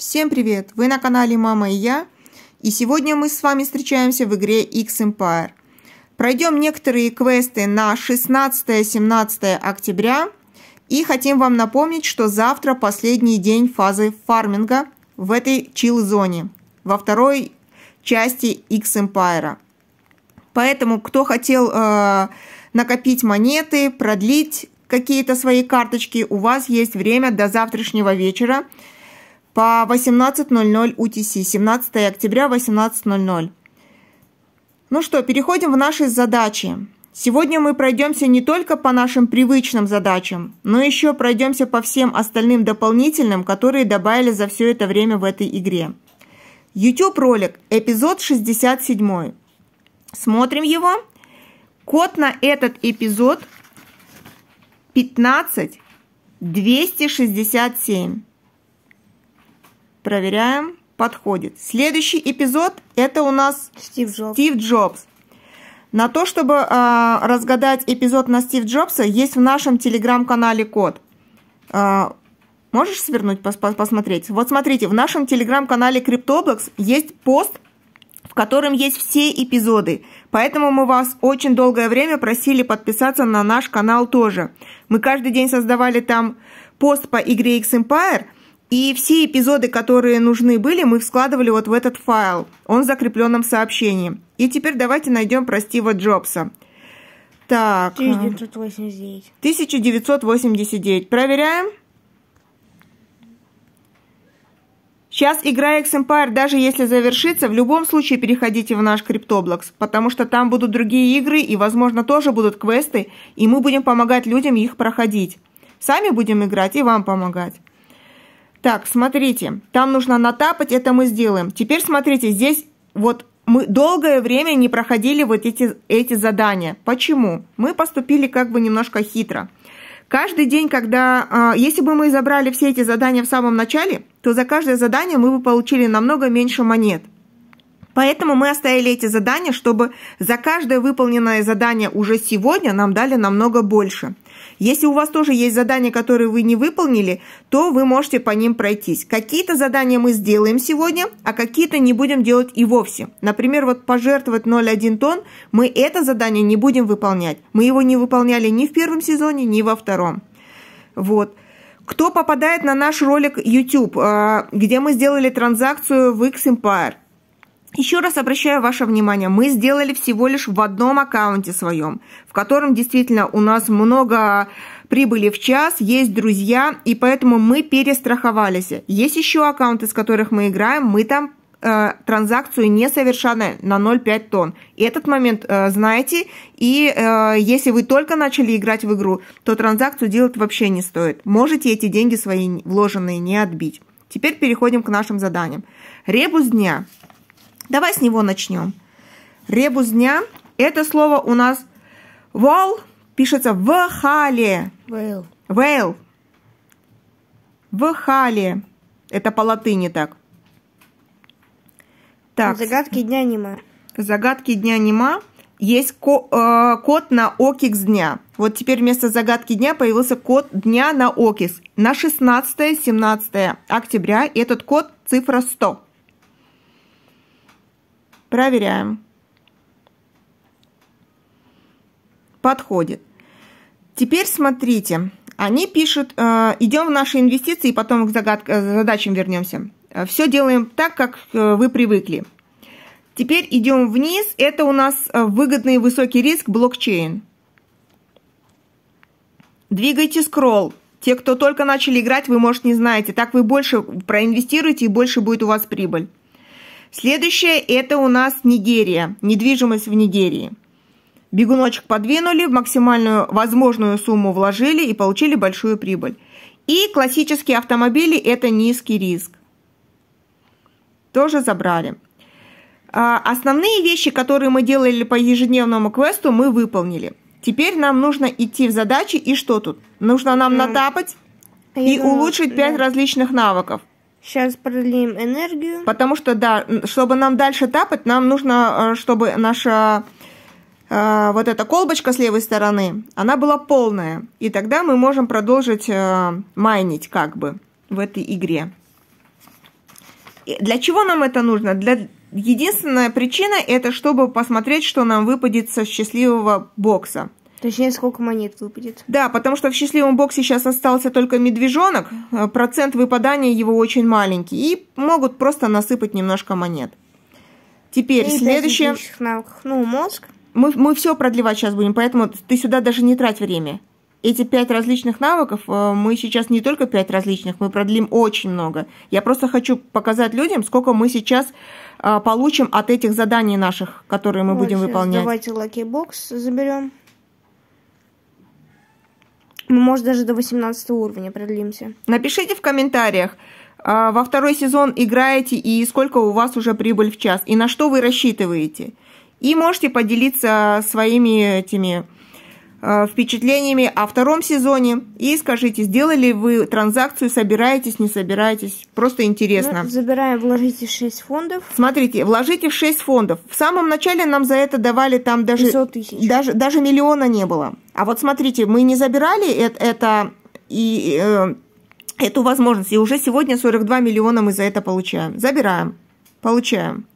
Всем привет! Вы на канале Мама и я, и сегодня мы с вами встречаемся в игре X Empire. Пройдем некоторые квесты на 16-17 октября, и хотим вам напомнить, что завтра последний день фазы фарминга в этой чил-зоне, во второй части X Empire. Поэтому, кто хотел э, накопить монеты, продлить какие-то свои карточки, у вас есть время до завтрашнего вечера – по 18.00 UTC, 17 октября 18.00. Ну что, переходим в наши задачи. Сегодня мы пройдемся не только по нашим привычным задачам, но еще пройдемся по всем остальным дополнительным, которые добавили за все это время в этой игре. YouTube ролик, эпизод 67. Смотрим его. Код на этот эпизод 15267. Проверяем. Подходит. Следующий эпизод – это у нас Стив Джобс. Стив Джобс. На то, чтобы э, разгадать эпизод на Стив Джобса, есть в нашем телеграм-канале код. Э, можешь свернуть, пос пос посмотреть? Вот смотрите, в нашем телеграм-канале CryptoBlocks есть пост, в котором есть все эпизоды. Поэтому мы вас очень долгое время просили подписаться на наш канал тоже. Мы каждый день создавали там пост по игре X Empire – и все эпизоды, которые нужны были, мы складывали вот в этот файл. Он в закрепленном сообщении. И теперь давайте найдем про Стива Джобса. Так. 1989. 1989. Проверяем. Сейчас игра X Empire, даже если завершится, в любом случае переходите в наш Криптоблокс, потому что там будут другие игры и, возможно, тоже будут квесты, и мы будем помогать людям их проходить. Сами будем играть и вам помогать. Так, смотрите, там нужно натапать, это мы сделаем. Теперь смотрите, здесь вот мы долгое время не проходили вот эти, эти задания. Почему? Мы поступили как бы немножко хитро. Каждый день, когда... Э, если бы мы забрали все эти задания в самом начале, то за каждое задание мы бы получили намного меньше монет. Поэтому мы оставили эти задания, чтобы за каждое выполненное задание уже сегодня нам дали намного больше – если у вас тоже есть задания, которые вы не выполнили, то вы можете по ним пройтись. Какие-то задания мы сделаем сегодня, а какие-то не будем делать и вовсе. Например, вот пожертвовать 0,1 тонн, мы это задание не будем выполнять. Мы его не выполняли ни в первом сезоне, ни во втором. Вот. Кто попадает на наш ролик YouTube, а, где мы сделали транзакцию в X Empire? Еще раз обращаю ваше внимание, мы сделали всего лишь в одном аккаунте своем, в котором действительно у нас много прибыли в час, есть друзья, и поэтому мы перестраховались. Есть еще аккаунты, с которых мы играем, мы там э, транзакцию не совершали на 0,5 тонн. И этот момент э, знаете, и э, если вы только начали играть в игру, то транзакцию делать вообще не стоит. Можете эти деньги свои вложенные не отбить. Теперь переходим к нашим заданиям. Ребус дня – Давай с него начнем. Ребус дня. Это слово у нас вал пишется в хале. Вейл. Вейл. В хале. Это по латыни так. Так. Загадки дня нема. Загадки дня нема. Есть ко, э, код на окикс дня. Вот теперь вместо загадки дня появился код дня на окикс. На 16-17 октября этот код цифра 100. Проверяем. Подходит. Теперь смотрите. Они пишут, э, идем в наши инвестиции, потом к загад... Э, задачам вернемся. Все делаем так, как э, вы привыкли. Теперь идем вниз. Это у нас э, выгодный высокий риск блокчейн. Двигайте скролл. Те, кто только начали играть, вы, может, не знаете. Так вы больше проинвестируете и больше будет у вас прибыль. Следующее – это у нас Нигерия, недвижимость в Нигерии. Бегуночек подвинули, в максимальную возможную сумму вложили и получили большую прибыль. И классические автомобили – это низкий риск. Тоже забрали. А, основные вещи, которые мы делали по ежедневному квесту, мы выполнили. Теперь нам нужно идти в задачи и что тут? Нужно нам натапать а и улучшить 5 различных навыков. Сейчас продлим энергию. Потому что, да, чтобы нам дальше тапать, нам нужно, э, чтобы наша э, вот эта колбочка с левой стороны, она была полная. И тогда мы можем продолжить э, майнить как бы в этой игре. И для чего нам это нужно? Для... Единственная причина это, чтобы посмотреть, что нам выпадет со счастливого бокса. Точнее, сколько монет выпадет. Да, потому что в счастливом боксе сейчас остался только медвежонок. Э, процент выпадания его очень маленький. И могут просто насыпать немножко монет. Теперь и следующее. Навыков. Ну, мозг. Мы, мы все продлевать сейчас будем, поэтому ты сюда даже не трать время. Эти пять различных навыков, э, мы сейчас не только пять различных, мы продлим очень много. Я просто хочу показать людям, сколько мы сейчас э, получим от этих заданий наших, которые мы вот, будем выполнять. Давайте лаки бокс заберем. Мы, может, даже до 18 уровня продлимся. Напишите в комментариях, а, во второй сезон играете и сколько у вас уже прибыль в час, и на что вы рассчитываете. И можете поделиться своими этими Э, впечатлениями о втором сезоне и скажите, сделали вы транзакцию, собираетесь, не собираетесь. Просто интересно. Мы ну, забираем, вложите 6 фондов. Смотрите, вложите 6 фондов. В самом начале нам за это давали там даже... 500 тысяч. Даже, даже миллиона не было. А вот смотрите, мы не забирали это, это и э, эту возможность. И уже сегодня 42 миллиона мы за это получаем. Забираем. Получаем.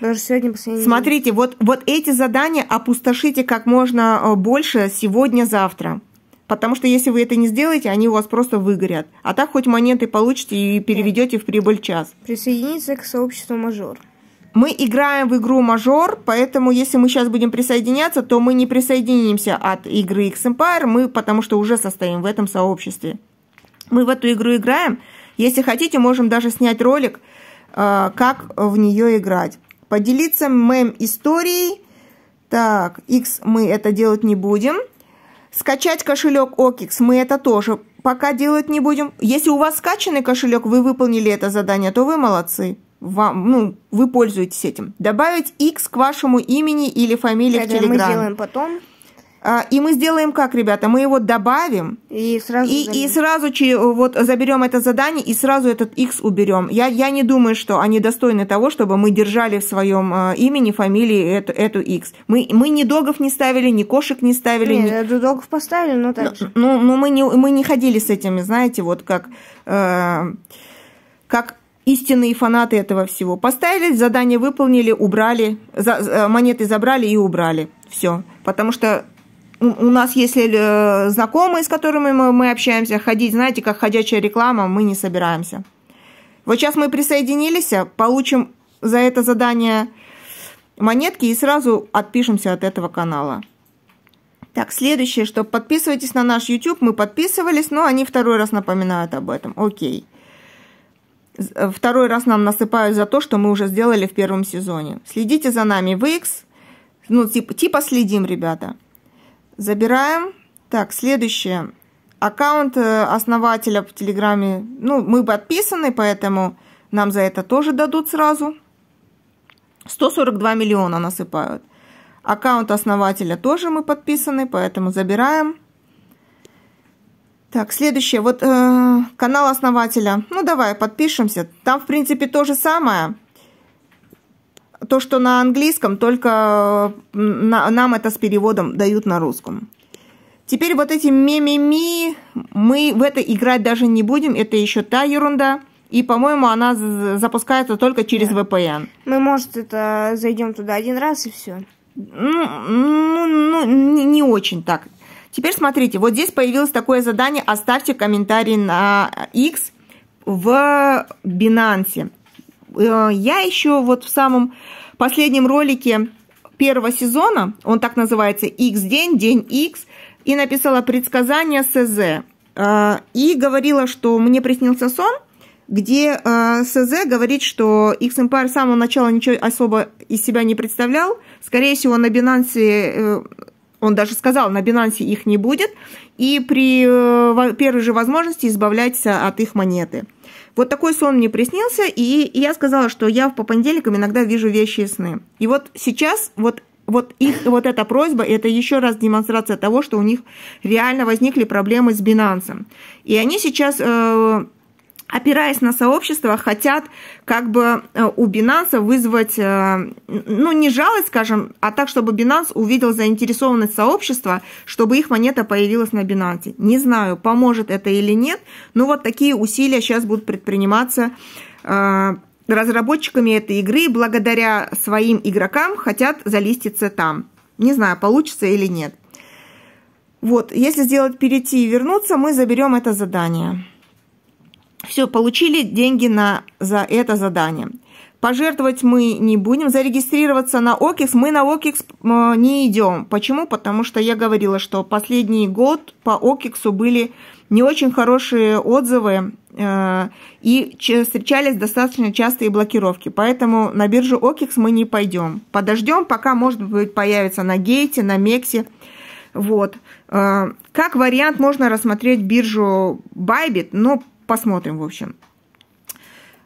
Даже сегодня последний Смотрите, день. вот, вот эти задания опустошите как можно э, больше сегодня-завтра. Потому что если вы это не сделаете, они у вас просто выгорят. А так хоть монеты получите и переведете в прибыль час. Присоединиться к сообществу мажор. Мы играем в игру мажор, поэтому если мы сейчас будем присоединяться, то мы не присоединимся от игры X Empire, мы потому что уже состоим в этом сообществе. Мы в эту игру играем. Если хотите, можем даже снять ролик, э, как в нее играть. Поделиться мем историей. Так, X мы это делать не будем. Скачать кошелек OKX мы это тоже пока делать не будем. Если у вас скачанный кошелек, вы выполнили это задание, то вы молодцы. Вам, ну, вы пользуетесь этим. Добавить X к вашему имени или фамилии это в Telegram. мы делаем потом. А, и мы сделаем как, ребята? Мы его добавим и сразу, и, и сразу вот заберем это задание и сразу этот X уберем. Я, я не думаю, что они достойны того, чтобы мы держали в своем а, имени, фамилии эту, эту X. Мы, мы ни догов не ставили, ни кошек не ставили. Нет, ни... догов поставили, но так же. Ну, ну, ну мы, не, мы не ходили с этими, знаете, вот как, э, как истинные фанаты этого всего. Поставили, задание выполнили, убрали, за, монеты забрали и убрали. Все. Потому что у нас, если э, знакомые, с которыми мы, мы общаемся, ходить, знаете, как ходячая реклама, мы не собираемся. Вот сейчас мы присоединились, получим за это задание монетки и сразу отпишемся от этого канала. Так, следующее, что подписывайтесь на наш YouTube. Мы подписывались, но они второй раз напоминают об этом. Окей. Э, второй раз нам насыпают за то, что мы уже сделали в первом сезоне. Следите за нами в X. Ну, типа, типа следим, ребята. Забираем. Так, следующее. Аккаунт э, основателя в Телеграме. Ну, мы подписаны, поэтому нам за это тоже дадут сразу. 142 миллиона насыпают. Аккаунт основателя тоже мы подписаны, поэтому забираем. Так, следующее. Вот э, канал основателя. Ну, давай подпишемся. Там, в принципе, то же самое то, что на английском, только э, на, нам это с переводом дают на русском. Теперь вот эти ми мы в это играть даже не будем, это еще та ерунда. И, по-моему, она запускается только через да. VPN. Мы, может, это зайдем туда один раз и все. Ну, ну, ну не, не очень так. Теперь смотрите, вот здесь появилось такое задание, оставьте комментарий на X в Binance. Э, я еще вот в самом последнем ролике первого сезона, он так называется X день, день X, и написала предсказание СЗ. Э, и говорила, что мне приснился сон, где э, СЗ говорит, что X Empire с самого начала ничего особо из себя не представлял. Скорее всего, на Binance он даже сказал, на Binance их не будет. И при первой же возможности избавляйтесь от их монеты. Вот такой сон мне приснился, и, я сказала, что я по понедельникам иногда вижу вещи и сны. И вот сейчас вот вот их вот эта просьба это еще раз демонстрация того, что у них реально возникли проблемы с Binance. И они сейчас э, опираясь на сообщество, хотят как бы э, у Binance вызвать, э, ну, не жалость, скажем, а так, чтобы Binance увидел заинтересованность сообщества, чтобы их монета появилась на Binance. Не знаю, поможет это или нет, но вот такие усилия сейчас будут предприниматься э, разработчиками этой игры, благодаря своим игрокам, хотят залиститься там. Не знаю, получится или нет. Вот, если сделать перейти и вернуться, мы заберем это задание. Все, получили деньги на, за это задание. Пожертвовать мы не будем. Зарегистрироваться на ОКИКС мы на ОКИКС э, не идем. Почему? Потому что я говорила, что последний год по ОКИКСу были не очень хорошие отзывы э, и встречались достаточно частые блокировки. Поэтому на биржу ОКИКС мы не пойдем. Подождем, пока, может быть, появится на Гейте, на Мексе. Вот. Э, как вариант можно рассмотреть биржу Байбит, но посмотрим, в общем.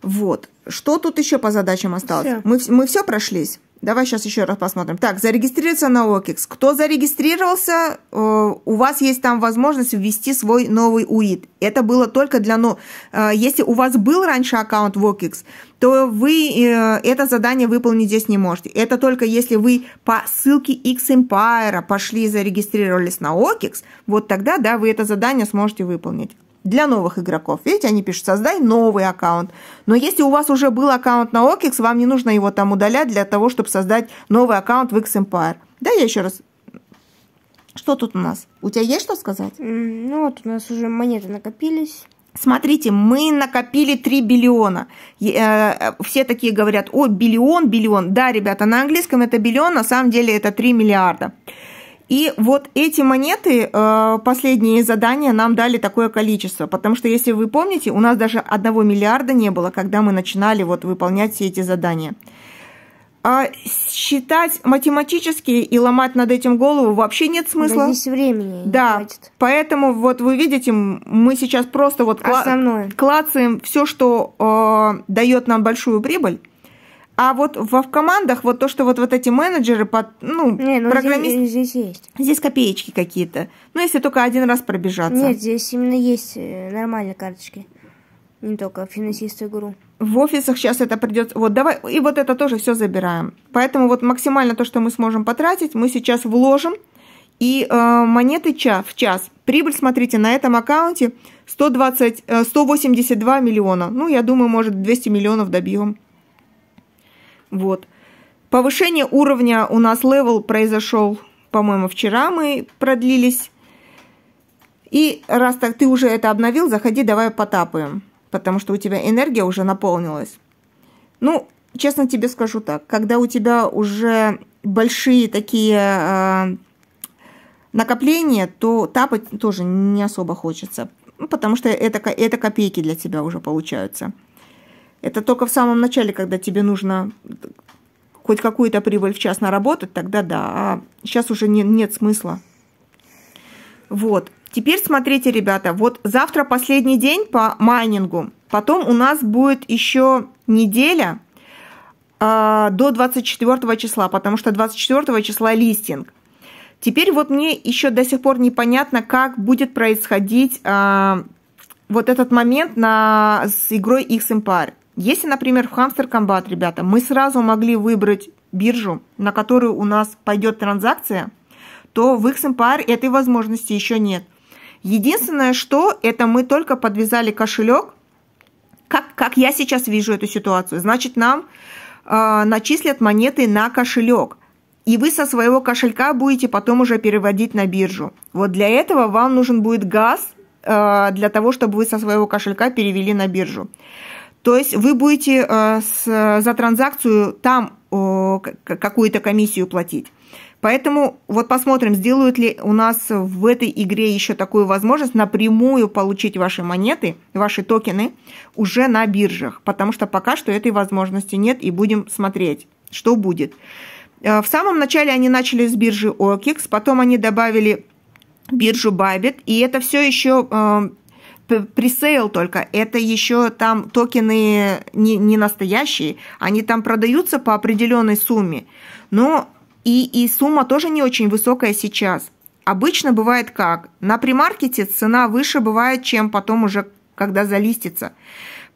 Вот. Что тут еще по задачам осталось? Все. Мы, мы все прошлись? Давай сейчас еще раз посмотрим. Так, зарегистрироваться на OKEX. Кто зарегистрировался, э, у вас есть там возможность ввести свой новый УИД. Это было только для... но, э, если у вас был раньше аккаунт в OKEX, то вы э, это задание выполнить здесь не можете. Это только если вы по ссылке X Empire пошли и зарегистрировались на OKEX, вот тогда, да, вы это задание сможете выполнить для новых игроков. Видите, они пишут, создай новый аккаунт. Но если у вас уже был аккаунт на OKX, вам не нужно его там удалять для того, чтобы создать новый аккаунт в X Empire. Да, я еще раз что тут у нас? У тебя есть что сказать? Ну вот у нас уже монеты накопились. Смотрите, мы накопили 3 биллиона. Э, э, все такие говорят, о, биллион, биллион. Да, ребята, на английском это биллион, на самом деле это 3 миллиарда. И вот эти монеты, э, последние задания нам дали такое количество, потому что, если вы помните, у нас даже одного миллиарда не было, когда мы начинали вот выполнять все эти задания. А считать математически и ломать над этим голову вообще нет смысла. Да, здесь времени. Да. хватит. Поэтому вот вы видите, мы сейчас просто вот Основное. кла- клацаем все, что э, дает нам большую прибыль. А вот в командах вот то, что вот, вот эти менеджеры, под, ну, не, ну программист... здесь, э, здесь есть. Здесь копеечки какие-то. Ну, если только один раз пробежаться. Нет, здесь именно есть э, нормальные карточки. Не только финансисты игру. В офисах сейчас это придется. Вот давай. И вот это тоже все забираем. Поэтому вот максимально то, что мы сможем потратить, мы сейчас вложим. И э, монеты час в час. Прибыль, смотрите, на этом аккаунте 120, 182 э, миллиона. Ну, я думаю, может, 200 миллионов добьем. Вот. Повышение уровня у нас левел произошел, по-моему, вчера мы продлились. И раз так ты уже это обновил, заходи, давай потапаем, потому что у тебя энергия уже наполнилась. Ну, честно тебе скажу так, когда у тебя уже большие такие э, накопления, то тапать тоже не особо хочется, потому что это, это копейки для тебя уже получаются. Это только в самом начале, когда тебе нужно хоть какую-то прибыль в час наработать, тогда да, а сейчас уже не, нет смысла. Вот. Теперь смотрите, ребята, вот завтра последний день по майнингу, потом у нас будет еще неделя э, до 24 числа, потому что 24 числа листинг. Теперь вот мне еще до сих пор непонятно, как будет происходить э, вот этот момент на, с игрой X Empire. Если, например, в Hamster Combat, ребята, мы сразу могли выбрать биржу, на которую у нас пойдет транзакция, то в XMPR этой возможности еще нет. Единственное, что это мы только подвязали кошелек, как, как я сейчас вижу эту ситуацию. Значит, нам э, начислят монеты на кошелек. И вы со своего кошелька будете потом уже переводить на биржу. Вот для этого вам нужен будет газ э, для того, чтобы вы со своего кошелька перевели на биржу. То есть вы будете э, за транзакцию там какую-то комиссию платить. Поэтому вот посмотрим, сделают ли у нас в этой игре еще такую возможность напрямую получить ваши монеты, ваши токены уже на биржах, потому что пока что этой возможности нет и будем смотреть, что будет. Э, в самом начале они начали с биржи OKEX, потом они добавили биржу Bybit, и это все еще э, пресейл только, это еще там токены не, не настоящие, они там продаются по определенной сумме, но и, и сумма тоже не очень высокая сейчас. Обычно бывает как? На примаркете цена выше бывает, чем потом уже, когда залистится.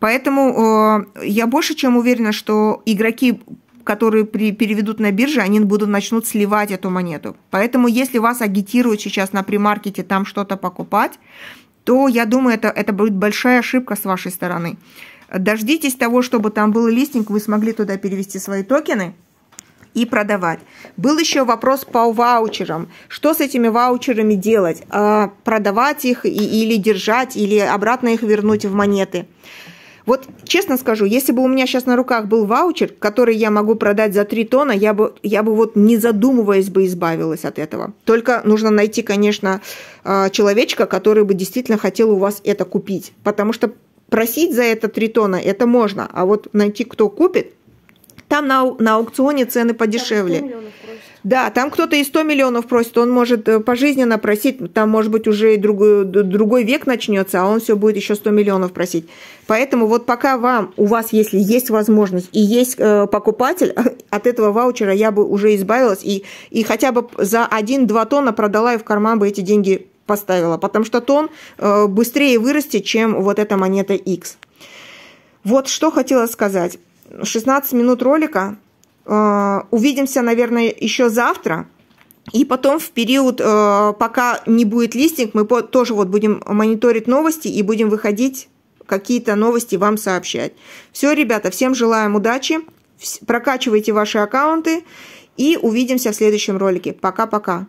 Поэтому э, я больше чем уверена, что игроки которые при, переведут на бирже, они будут начнут сливать эту монету. Поэтому если вас агитируют сейчас на примаркете там что-то покупать, то, я думаю, это, это будет большая ошибка с вашей стороны. Дождитесь того, чтобы там был листинг, вы смогли туда перевести свои токены и продавать. Был еще вопрос по ваучерам. Что с этими ваучерами делать? А, продавать их или держать, или обратно их вернуть в монеты? Вот честно скажу, если бы у меня сейчас на руках был ваучер, который я могу продать за 3 тона, я бы, я бы вот не задумываясь бы избавилась от этого. Только нужно найти, конечно, а, человечка, который бы действительно хотел у вас это купить. Потому что просить за это 3 тона это можно, а вот найти, кто купит, там на, на аукционе цены подешевле. Да, да, там кто-то и 100 миллионов просит, он может э, пожизненно просить, там, может быть, уже другой, другой век начнется, а он все будет еще 100 миллионов просить. Поэтому вот пока вам, у вас, если есть возможность и есть э, покупатель, от этого ваучера я бы уже избавилась и, и хотя бы за 1-2 тонна продала и в карман бы эти деньги поставила, потому что тон э, быстрее вырастет, чем вот эта монета X. Вот что хотела сказать. 16 минут ролика, Э, увидимся, наверное, еще завтра. И потом в период, э, пока не будет листинг, мы тоже вот будем мониторить новости и будем выходить какие-то новости вам сообщать. Все, ребята, всем желаем удачи, прокачивайте ваши аккаунты и увидимся в следующем ролике. Пока-пока.